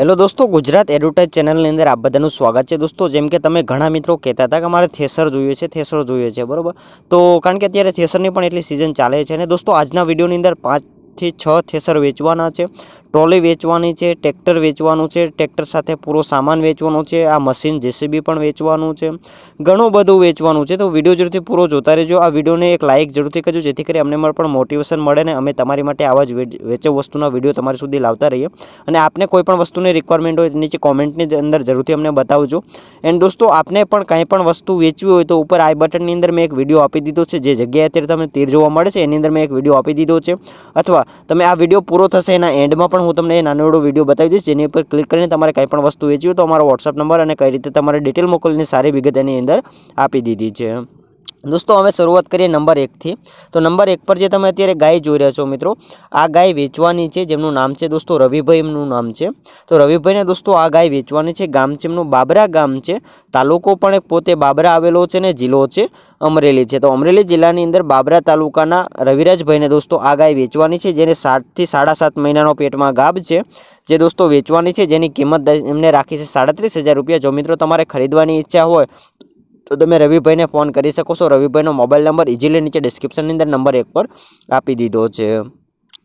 hello દોસ્તો Gujarat advertise ચેનલની અંદર આ બધાનું સ્વાગત છે દોસ્તો જેમ કે તમે ઘણા મિત્રો કહેતા હતા કે અમારે થેસર જોઈએ છે થેસર જોઈએ છે બરાબર તો કારણ કે અત્યારે થેસરની પણ એટલી સિઝન ચાલે છે અને દોસ્તો આજના વિડીયોની અંદર પાંચ થી છ થેસર વેચવાના છે ટ્રોલી વેચવાની છે ટ્રેક્ટર વેચવાનું છે ટ્રેક્ટર સાથે પૂરો સામાન વેચવાનો છે આ મશીન જેસીબી પણ વેચવાનું છે ઘણું બધું વેચવાનું છે તો વિડીયો જરૂરથી પૂરો જોતા રહેજો આ વિડીયોને એક લાઇક જરૂરથી કરજો જેથી કરી અમને પણ મોટિવેશન મળે ને અમે તમારી માટે આવા જ વેચવ વસ્તુના વિડીયો તમારી સુધી લાવતા રહીએ અને આપને કોઈ પણ વસ્તુની રિક્વાયરમેન્ટ હોય નીચે કોમેન્ટની અંદર જરૂરથી અમને બતાવજો એન્ડ દોસ્તો આપને પણ કંઈ પણ વસ્તુ વેચવી હોય તો ઉપર આઈ બટનની અંદર મેં એક વિડીયો આપી દીધો છે જે જગ્યાએ અત્યારે તમને તીર જોવા મળે છે એની અંદર મેં એક વિડીયો આપી દીધો છે અથવા તમે આ વિડીયો પૂરો થશે એના એન્ડમાં પણ હું તમને એ નાનો નાનોડો વિડીયો બતાવી દઈશ જેની ઉપર ક્લિક કરીને તમારે કંઈ પણ વસ્તુ વેચવી તો અમારો વોટ્સઅપ નંબર અને કઈ રીતે તમારે ડિટેલ મોકલીને સારી વિગત એની અંદર આપી દીધી છે દોસ્તો હવે શરૂઆત કરીએ નંબર એકથી તો નંબર એક પર જે તમે અત્યારે ગાય જોઈ રહ્યા છો મિત્રો આ ગાય વેચવાની છે જેમનું નામ છે દોસ્તો રવિભાઈ એમનું નામ છે તો રવિભાઈને દોસ્તો આ ગાય વેચવાની છે ગામ છે એમનું બાબરા ગામ છે તાલુકો પણ એક પોતે બાબરા આવેલો છે ને જિલ્લો છે અમરેલી છે તો અમરેલી જિલ્લાની અંદર બાબરા તાલુકાના રવિરાજભાઈને દોસ્તો આ ગાય વેચવાની છે જેને સાતથી સાડા સાત મહિનાનો પેટમાં ગાભ છે જે દોસ્તો વેચવાની છે જેની કિંમત એમને રાખી છે સાડત્રીસ હજાર રૂપિયા જો મિત્રો તમારે ખરીદવાની ઈચ્છા હોય તો તમે રવિભાઈને ફોન કરી શકો છો રવિભાઈનો મોબાઈલ નંબર ઇઝીલી નીચે ડિસ્ક્રિપ્શનની અંદર નંબર એક પર આપી દીધો છે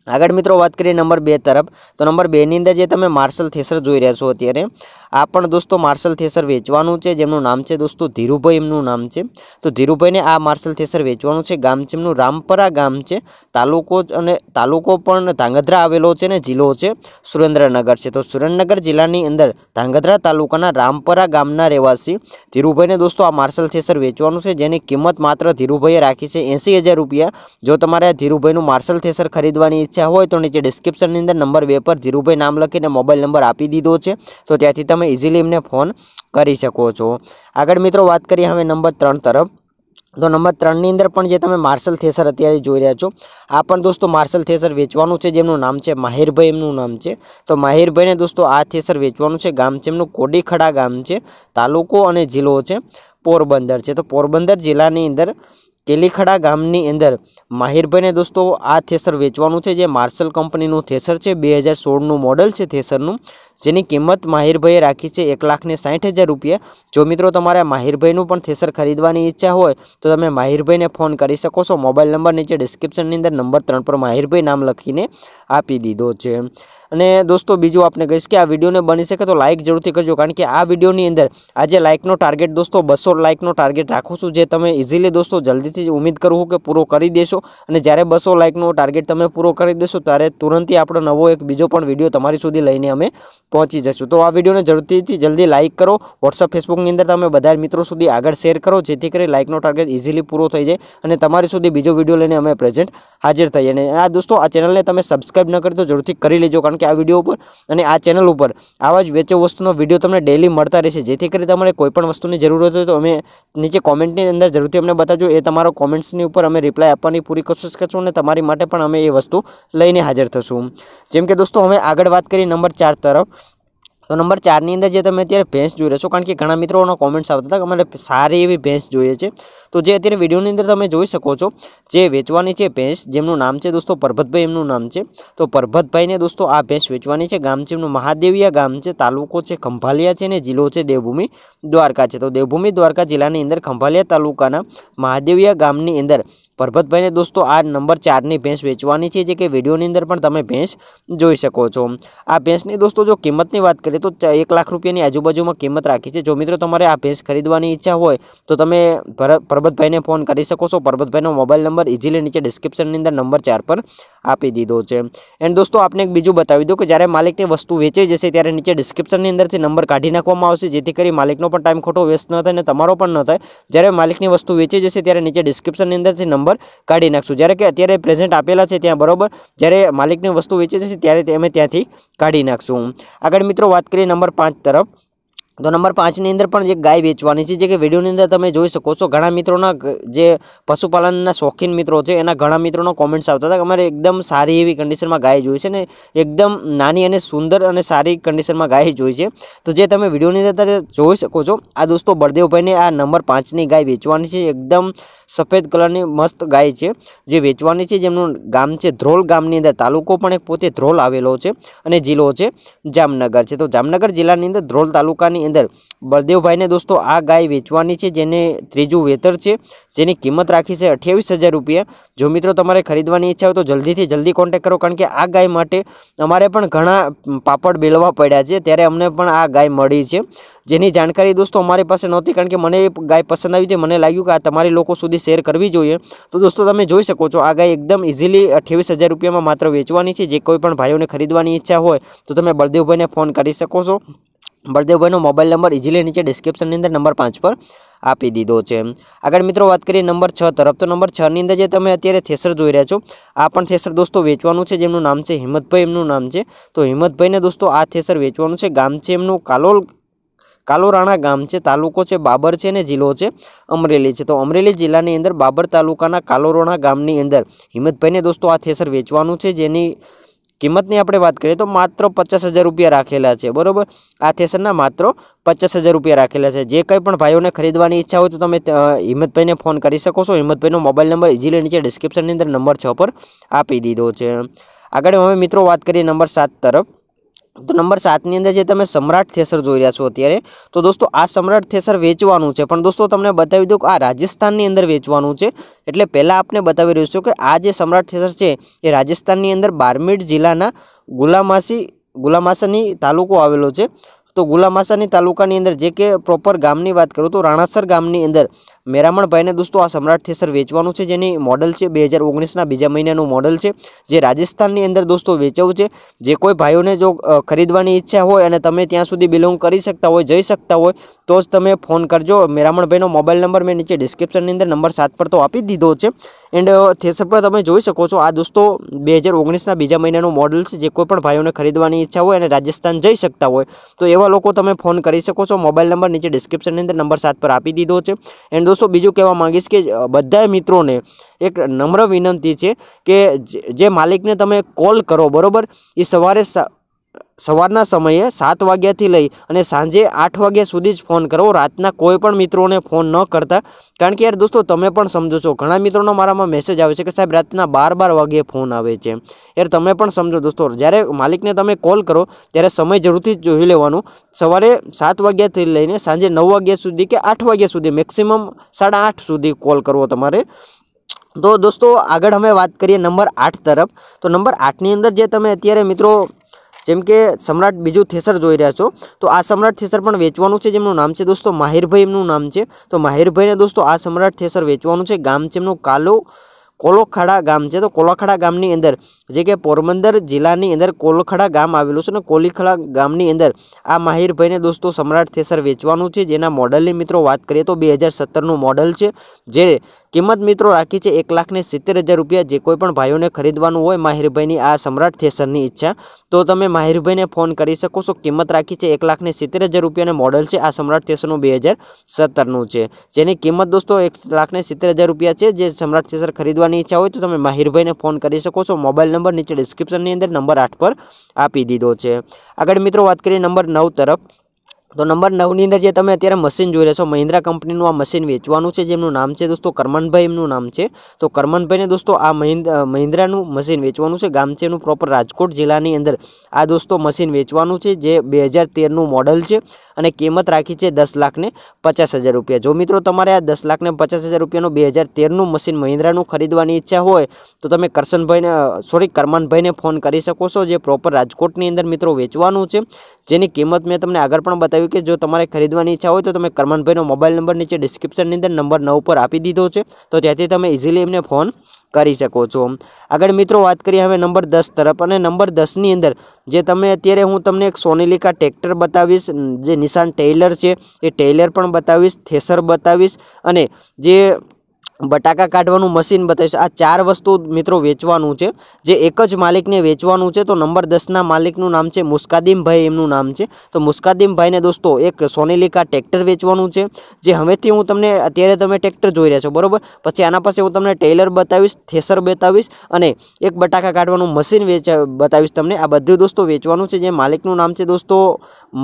આગળ મિત્રો વાત કરીએ નંબર બે તરફ તો નંબર બેની અંદર જે તમે માર્શલ થેસર જોઈ રહ્યા છો અત્યારે આ પણ દોસ્તો માર્શલ થેસર વેચવાનું છે જેમનું નામ છે દોસ્તો ધીરુભાઈ એમનું નામ છે તો ધીરુભાઈને આ માર્શલ થેસર વેચવાનું છે ગામ છે એમનું રામપરા ગામ છે તાલુકો અને તાલુકો પણ ધાંગધ્રા આવેલો છે ને જિલ્લો છે સુરેન્દ્રનગર છે તો સુરેન્દ્રનગર જિલ્લાની અંદર ધાંગધ્રા તાલુકાના રામપરા ગામના રહેવાસી ધીરુભાઈને દોસ્તો આ માર્શલ થેસર વેચવાનું છે જેની કિંમત માત્ર ધીરુભાઈએ રાખી છે એંસી રૂપિયા જો તમારે આ ધીરુભાઈનું માર્શલ થેસર ખરીદવાની ઈચ્છા હોય તો નીચે ડિસ્ક્રિપ્શનની અંદર નંબર બે પર ધીરુભાઈ નામ લખીને મોબાઈલ નંબર આપી દીધો છે તો ત્યાંથી તમે ઇઝીલી એમને ફોન કરી શકો છો આગળ મિત્રો વાત કરીએ હવે નંબર ત્રણ તરફ તો નંબર ત્રણની અંદર પણ જે તમે માર્શલ થેસર અત્યારે જોઈ રહ્યા છો આ પણ દોસ્તો માર્શલ થેસર વેચવાનું છે જેમનું નામ છે માહિરભાઈ એમનું નામ છે તો માહિરભાઈને દોસ્તો આ થેસર વેચવાનું છે ગામ છે એમનું કોડીખડા ગામ છે તાલુકો અને જિલ્લો છે પોરબંદર છે તો પોરબંદર જિલ્લાની અંદર કેલીખડા ગામની અંદર માહિરભાઈને દોસ્તો આ થેસર વેચવાનું છે જે માર્શલ કંપનીનું થેસર છે બે હજાર સોળનું મોડલ છે થેસરનું જેની કિંમત માહિરભાઈએ રાખી છે એક લાખને સાઠ હજાર રૂપિયા જો મિત્રો તમારે માહિરભાઈનું પણ થેસર ખરીદવાની ઈચ્છા હોય તો તમે માહિરભાઈને ફોન કરી શકો છો મોબાઈલ નંબર નીચે ડિસ્ક્રિપ્શનની અંદર નંબર ત્રણ પર માહિરભાઈ નામ લખીને આપી દીધો છે અને દોસ્તો બીજું આપણે કહીશ કે આ વિડીયોને બની શકે તો લાઇક જરૂરથી કરજો કારણ કે આ વિડીયોની અંદર આજે લાઇકનો ટાર્ગેટ દોસ્તો બસો લાઇકનો ટાર્ગેટ રાખું છું જે તમે ઇઝીલી દોસ્તો જલ્દીથી ઉમેદ કરું કે પૂરો કરી દેશો અને જ્યારે બસો લાઇકનો ટાર્ગેટ તમે પૂરો કરી દેશો ત્યારે તુરંતથી આપણો નવો એક બીજો પણ વિડીયો તમારી સુધી લઈને અમે પહોંચી જશું તો આ વિડીયોને જરૂરથી જલ્દી લાઇક કરો વોટ્સઅપ ફેસબુકની અંદર તમે બધા મિત્રો સુધી આગળ શેર કરો જેથી કરી લાઇકનો ટાર્ગેટ ઇઝીલી પૂરો થઈ જાય અને તમારી સુધી બીજો વિડીયો લઈને અમે પ્રેઝન્ટ હાજર થઈએ અને આ દોસ્તો આ ચેનલને તમે સબસ્ક્રાઈબ ન કરી તો જરૂરથી કરી લેજો કારણ કે આ વિડીયો ઉપર અને આ ચેનલ ઉપર આવા જ વેચો વસ્તુનો વિડીયો તમને ડેલી મળતા રહેશે જેથી કરી તમારે કોઈપણ વસ્તુની જરૂરત હોય તો અમે નીચે કોમેન્ટની અંદર જરૂરથી અમને બતાવજો એ તમારો કોમેન્ટ્સની ઉપર અમે રિપ્લાય આપવાની પૂરી કોશિશ કરશું અને તમારી માટે પણ અમે એ વસ્તુ લઈને હાજર થશું જેમ કે દોસ્તો અમે આગળ વાત કરીએ નંબર ચાર તરફ તો નંબર ચારની અંદર જે તમે અત્યારે ભેંસ જોઈ રહ્યા કારણ કે ઘણા મિત્રોનો કોમેન્ટ્સ આવતા હતા કે મને સારી એવી ભેંસ જોઈએ છે તો જે અત્યારે વિડીયોની અંદર તમે જોઈ શકો છો જે વેચવાની છે ભેંસ જેમનું નામ છે દોસ્તો પરભતભાઈ એમનું નામ છે તો પરભતભાઈને દોસ્તો આ ભેંસ વેચવાની છે ગામ છે એમનું મહાદેવીયા ગામ છે તાલુકો છે ખંભાલિયા છે અને જિલ્લો છે દેવભૂમિ દ્વારકા છે તો દેવભૂમિ દ્વારકા જિલ્લાની અંદર ખંભાલિયા તાલુકાના મહાદેવિયા ગામની અંદર પરભતભાઈને દોસ્તો આ નંબર ચારની ભેંસ વેચવાની છે જે કે વિડીયોની અંદર પણ તમે ભેંસ જોઈ શકો છો આ ભેંસની દોસ્તો જો કિંમતની વાત કરીએ તો એક લાખ રૂપિયાની આજુબાજુમાં કિંમત રાખી છે જો મિત્રો તમારે આ ભેંસ ખરીદવાની ઈચ્છા હોય તો તમે પરબતભાઈને ફોન કરી શકો છો પરબતભાઈનો મોબાઈલ નંબર ઇઝીલી નીચે ડિસ્ક્રિપ્શનની અંદર નંબર ચાર પર આપી દીધો છે એન્ડ દોસ્તો આપને એક બીજું બતાવી દો કે જ્યારે માલિકની વસ્તુ વેચાઈ જશે ત્યારે નીચે ડિસ્ક્રિપ્શનની અંદરથી નંબર કાઢી નાખવામાં આવશે જેથી કરી માલિકનો પણ ટાઈમ ખોટો વેસ્ટ ન થાય અને તમારો પણ ન થાય જ્યારે માલિકની વસ્તુ વેચાઈ જશે ત્યારે નીચે ડિસ્ક્રિપ્શનની અંદરથી નંબર નંબર કાઢી નાખશું જ્યારે કે અત્યારે પ્રેઝન્ટ આપેલા છે ત્યાં બરાબર જ્યારે માલિકની વસ્તુ વેચે છે ત્યારે અમે ત્યાંથી કાઢી નાખશું આગળ મિત્રો વાત કરીએ નંબર પાંચ તરફ તો નંબર પાંચની અંદર પણ જે ગાય વેચવાની છે જે કે વિડીયોની અંદર તમે જોઈ શકો છો ઘણા મિત્રોના જે પશુપાલનના શોખીન મિત્રો છે એના ઘણા મિત્રોના કોમેન્ટ્સ આવતા હતા કે અમારે એકદમ સારી એવી કન્ડિશનમાં ગાય જોઈ છે ને એકદમ નાની અને સુંદર અને સારી કન્ડિશનમાં ગાય જોઈ છે તો જે તમે વિડીયોની અંદર જોઈ શકો છો આ દોસ્તો બળદેવભાઈને આ નંબર પાંચની ગાય વેચવાની છે એકદમ સફેદ કલરની મસ્ત ગાય છે જે વેચવાની છે જેમનું ગામ છે ધ્રોલ ગામની અંદર તાલુકો પણ એક પોતે ધ્રોલ આવેલો છે અને જિલ્લો છે જામનગર છે તો જામનગર જિલ્લાની અંદર ધ્રોલ તાલુકાની ની અંદર બળદેવભાઈને દોસ્તો આ ગાય વેચવાની છે જેને ત્રીજું વેતર છે જેની કિંમત રાખી છે અઠ્યાવીસ હજાર રૂપિયા જો મિત્રો તમારે ખરીદવાની ઈચ્છા હોય તો જલ્દીથી જલ્દી કોન્ટેક કરો કારણ કે આ ગાય માટે અમારે પણ ઘણા પાપડ બેલવા પડ્યા છે ત્યારે અમને પણ આ ગાય મળી છે જેની જાણકારી દોસ્તો અમારી પાસે નહોતી કારણ કે મને ગાય પસંદ આવી હતી મને લાગ્યું કે આ તમારી લોકો સુધી શેર કરવી જોઈએ તો દોસ્તો તમે જોઈ શકો છો આ ગાય એકદમ ઇઝીલી અઠ્યાવીસ હજાર રૂપિયામાં માત્ર વેચવાની છે જે કોઈ પણ ભાઈઓને ખરીદવાની ઈચ્છા હોય તો તમે બળદેવભાઈને ફોન કરી શકો છો બળદેવભાઈનો મોબાઈલ નંબર ઇઝીલી નીચે ડિસ્ક્રિપ્શનની અંદર નંબર પાંચ પર આપી દીધો છે આગળ મિત્રો વાત કરીએ નંબર છ તરફ તો નંબર છની અંદર જે તમે અત્યારે થેસર જોઈ રહ્યા છો આ પણ થેસર દોસ્તો વેચવાનું છે જેમનું નામ છે હિંમતભાઈ એમનું નામ છે તો હિંમતભાઈને દોસ્તો આ થેસર વેચવાનું છે ગામ છે એમનું કાલોલ કાલોરાણા ગામ છે તાલુકો છે બાબર છે અને જિલ્લો છે અમરેલી છે તો અમરેલી જિલ્લાની અંદર બાબર તાલુકાના કાલોરાણા ગામની અંદર હિંમતભાઈને દોસ્તો આ થેસર વેચવાનું છે જેની કિંમતની આપણે વાત કરીએ તો માત્ર પચાસ હજાર રૂપિયા રાખેલા છે બરાબર આ થેસરના માત્ર પચાસ હજાર રૂપિયા રાખેલા છે જે કંઈ પણ ભાઈઓને ખરીદવાની ઈચ્છા હોય તો તમે હિંમતભાઈને ફોન કરી શકો છો હિંમતભાઈનો મોબાઈલ નંબર ઇઝીલી નીચે ડિસ્ક્રિપ્શનની અંદર નંબર છ પર આપી દીધો છે આગળ હવે મિત્રો વાત કરીએ નંબર સાત તરફ તો નંબર સાતની અંદર જે તમે સમ્રાટ થેસર જોઈ રહ્યા છો અત્યારે તો દોસ્તો આ સમ્રાટ થેસર વેચવાનું છે પણ દોસ્તો તમને બતાવી દઉં કે આ રાજસ્થાનની અંદર વેચવાનું છે એટલે પહેલાં આપને બતાવી રહ્યું છું કે આ જે સમ્રાટ થેસર છે એ રાજસ્થાનની અંદર બારમેર જિલ્લાના ગુલામાસી ગુલામાસાની તાલુકો આવેલો છે તો ગુલામાસાની તાલુકાની અંદર જે કે પ્રોપર ગામની વાત કરું તો રાણાસર ગામની અંદર મેરામણભાઈને દોસ્તો આ સમ્રાટ થેસર વેચવાનું છે જેની મોડલ છે બે હજાર ઓગણીસના બીજા મહિનાનું મોડલ છે જે રાજસ્થાનની અંદર દોસ્તો વેચવું છે જે કોઈ ભાઈઓને જો ખરીદવાની ઈચ્છા હોય અને તમે ત્યાં સુધી બિલોંગ કરી શકતા હોય જઈ શકતા હોય તો જ તમે ફોન કરજો મેરામણભાઈનો મોબાઈલ નંબર મેં નીચે ડિસ્ક્રિપ્શનની અંદર નંબર સાત પર તો આપી દીધો છે એન્ડ થેસર પર તમે જોઈ શકો છો આ દોસ્તો બે હજાર ઓગણીસના બીજા મહિનાનું મોડલ છે જે કોઈ પણ ભાઈઓને ખરીદવાની ઈચ્છા હોય અને રાજસ્થાન જઈ શકતા હોય તો એવા લોકો તમે ફોન કરી શકો છો મોબાઈલ નંબર નીચે ડિસ્ક્રિપ્શનની અંદર નંબર સાત પર આપી દીધો છે એન્ડ દોસ્તો બીજું કહેવા માંગીશ કે બધા મિત્રોને એક નમ્ર વિનંતી છે કે જે માલિકને તમે કોલ કરો બરાબર એ સવારે સવારના સમયે સાત વાગ્યાથી લઈ અને સાંજે આઠ વાગ્યા સુધી જ ફોન કરો રાતના કોઈ પણ મિત્રોને ફોન ન કરતા કારણ કે યાર દોસ્તો તમે પણ સમજો છો ઘણા મિત્રોનો મારામાં મેસેજ આવે છે કે સાહેબ રાતના બાર બાર વાગ્યે ફોન આવે છે યાર તમે પણ સમજો દોસ્તો જ્યારે માલિકને તમે કોલ કરો ત્યારે સમય જરૂરથી જોઈ લેવાનું સવારે સાત વાગ્યાથી લઈને સાંજે નવ વાગ્યા સુધી કે આઠ વાગ્યા સુધી મેક્સિમમ સાડા આઠ સુધી કોલ કરવો તમારે તો દોસ્તો આગળ અમે વાત કરીએ નંબર આઠ તરફ તો નંબર આઠની અંદર જે તમે અત્યારે મિત્રો જેમ કે સમ્રાટ બીજું થેસર જોઈ રહ્યા છો તો આ સમ્રાટ થેસર પણ વેચવાનું છે જેમનું નામ છે દોસ્તો માહિરભાઈ એમનું નામ છે તો માહિરભાઈને દોસ્તો આ સમ્રાટ થેસર વેચવાનું છે ગામ છે એમનું કાલો કોલોખાડા ગામ છે તો કોલોખાડા ગામની અંદર જે કે પોરબંદર જિલ્લાની અંદર કોલખડા ગામ આવેલું છે ને કોલીખડા ગામની અંદર આ માહિરભાઈને દોસ્તો સમ્રાટ થેસર વેચવાનું છે જેના મોડલની મિત્રો વાત કરીએ તો બે હજાર સત્તરનું મોડલ છે જે કિંમત મિત્રો રાખી છે એક લાખને સિત્તેર હજાર રૂપિયા જે કોઈ પણ ભાઈઓને ખરીદવાનું હોય માહિરભાઈની આ સમ્રાટ થેસરની ઈચ્છા તો તમે માહિરભાઈને ફોન કરી શકો છો કિંમત રાખી છે એક લાખને સિત્તેર હજાર રૂપિયાનું મોડલ છે આ સમ્રાટ થેસરનું બે હજાર સત્તરનું છે જેની કિંમત દોસ્તો એક લાખને સિત્તેર હજાર રૂપિયા છે જે સમ્રાટ થેસર ખરીદવાની ઈચ્છા હોય તો તમે માહિરભાઈને ફોન કરી શકો છો મોબાઈલ નંબર નીચે ડિસ્ક્રિપ્શનની અંદર નંબર આઠ પર આપી દીધો છે આગળ મિત્રો વાત કરીએ નંબર નવ તરફ તો નંબર નવની અંદર જે તમે અત્યારે મશીન જોઈ રહ્યા છો મહિન્દ્રા કંપનીનું આ મશીન વેચવાનું છે જેમનું નામ છે દોસ્તો કરમનભાઈ એમનું નામ છે તો કરમનભાઈને દોસ્તો આ મહિન્દ્રાનું મશીન વેચવાનું છે ગામચેનું પ્રોપર રાજકોટ જિલ્લાની અંદર આ દોસ્તો મશીન વેચવાનું છે જે બે હજાર તેરનું મોડલ છે અને કિંમત રાખી છે દસ લાખને પચાસ હજાર રૂપિયા જો મિત્રો તમારે આ દસ લાખને પચાસ હજાર રૂપિયાનું બે હજાર તેરનું મશીન મહિન્દ્રાનું ખરીદવાની ઈચ્છા હોય તો તમે કરશનભાઈને સોરી કરમનભાઈને ફોન કરી શકો છો જે પ્રોપર રાજકોટની અંદર મિત્રો વેચવાનું છે જેની કિંમત મેં તમને આગળ પણ બતાવી જણાવ્યું કે જો તમારે ખરીદવાની ઈચ્છા હોય તો તમે કરમણભાઈનો મોબાઈલ નંબર નીચે ડિસ્ક્રિપ્શનની અંદર નંબર નવ પર આપી દીધો છે તો ત્યાંથી તમે ઇઝીલી એમને ફોન કરી શકો છો આગળ મિત્રો વાત કરીએ હવે નંબર દસ તરફ અને નંબર દસની અંદર જે તમે અત્યારે હું તમને એક સોનીલિકા ટ્રેક્ટર બતાવીશ જે નિશાન ટેલર છે એ ટેલર પણ બતાવીશ થેસર બતાવીશ અને જે બટાકા કાઢવાનું મશીન બતાવીશ આ ચાર વસ્તુ મિત્રો વેચવાનું છે જે એક જ માલિકને વેચવાનું છે તો નંબર દસના માલિકનું નામ છે મુસ્કાદીમભાઈ એમનું નામ છે તો મુસ્કાદીમભાઈને દોસ્તો એક સોનીલિકા ટ્રેક્ટર વેચવાનું છે જે હવેથી હું તમને અત્યારે તમે ટ્રેક્ટર જોઈ રહ્યા છો બરાબર પછી આના પાસે હું તમને ટેલર બતાવીશ થેસર બતાવીશ અને એક બટાકા કાઢવાનું મશીન વેચ બતાવીશ તમને આ બધું દોસ્તો વેચવાનું છે જે માલિકનું નામ છે દોસ્તો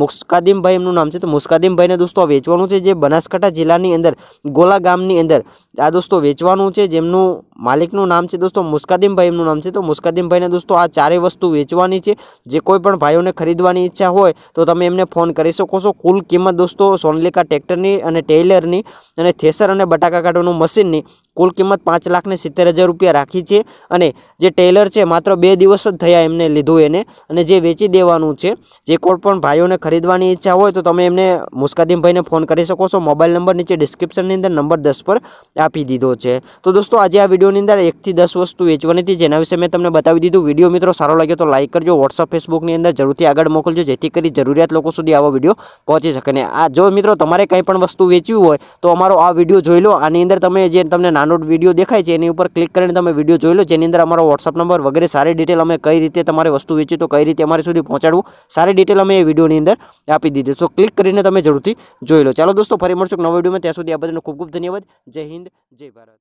મુસ્કાદીમભાઈ એમનું નામ છે તો મુસ્કાદીમભાઈને દોસ્તો વેચવાનું છે જે બનાસકાંઠા જિલ્લાની અંદર ગોલા ગામની અંદર આ દોસ્તો વેચવાનું છે જેમનું માલિકનું નામ છે દોસ્તો મુસ્કાદીમભાઈ એમનું નામ છે તો મુસ્કાદીમભાઈને દોસ્તો આ ચારેય વસ્તુ વેચવાની છે જે કોઈ પણ ભાઈઓને ખરીદવાની ઈચ્છા હોય તો તમે એમને ફોન કરી શકો છો કુલ કિંમત દોસ્તો સોનલિકા ટ્રેક્ટરની અને ટેલરની અને થેસર અને બટાકા કાઢવાનું મશીનની કુલ કિંમત પાંચ લાખને સિત્તેર હજાર રૂપિયા રાખી છે અને જે ટેલર છે માત્ર બે દિવસ જ થયા એમને લીધું એને અને જે વેચી દેવાનું છે જે કોઈ પણ ભાઈઓને ખરીદવાની ઈચ્છા હોય તો તમે એમને મુસ્કાદીમભાઈને ફોન કરી શકો છો મોબાઈલ નંબર નીચે ડિસ્ક્રિપ્શનની અંદર નંબર દસ પર આપી દીધો છે તો દોસ્તો આજે આ વિડીયોની અંદર એકથી દસ વસ્તુ વેચવાની હતી જેના વિશે મેં તમને બતાવી દીધું વિડીયો મિત્રો સારો લાગ્યો તો લાઇક કરજો વોટ્સઅપ ફેસબુકની અંદર જરૂરથી આગળ મોકલજો જેથી કરી જરૂરિયાત લોકો સુધી આવો વિડીયો પહોંચી શકે અને આ જો મિત્રો તમારે કંઈ પણ વસ્તુ વેચવી હોય તો અમારો આ વિડીયો જોઈ લો આની અંદર તમે જે તમને નાનું नोट वीडियो दिखाई दे एनी ऊपर क्लिक कर ने तुम वीडियो જોઈ લો જે ની અંદર અમારો WhatsApp નંબર વગેરે સારી ડિટેલ અમે કઈ રીતે તમારે વસ્તુ વેચી તો કઈ રીતે અમારે સુધી પહોંચાડવું સારી ડિટેલ અમે આ વિડિયો ની અંદર આપી દીધી છે સો ક્લિક કરીને તમે જરૂરથી જોઈ લો ચાલો દોસ્તો ફરી મળશું એક નવા વિડિયો માં ત્યાં સુધી આપ બધું ખૂબ ખૂબ ધન્યવાદ જય હિન્દ જય ભારત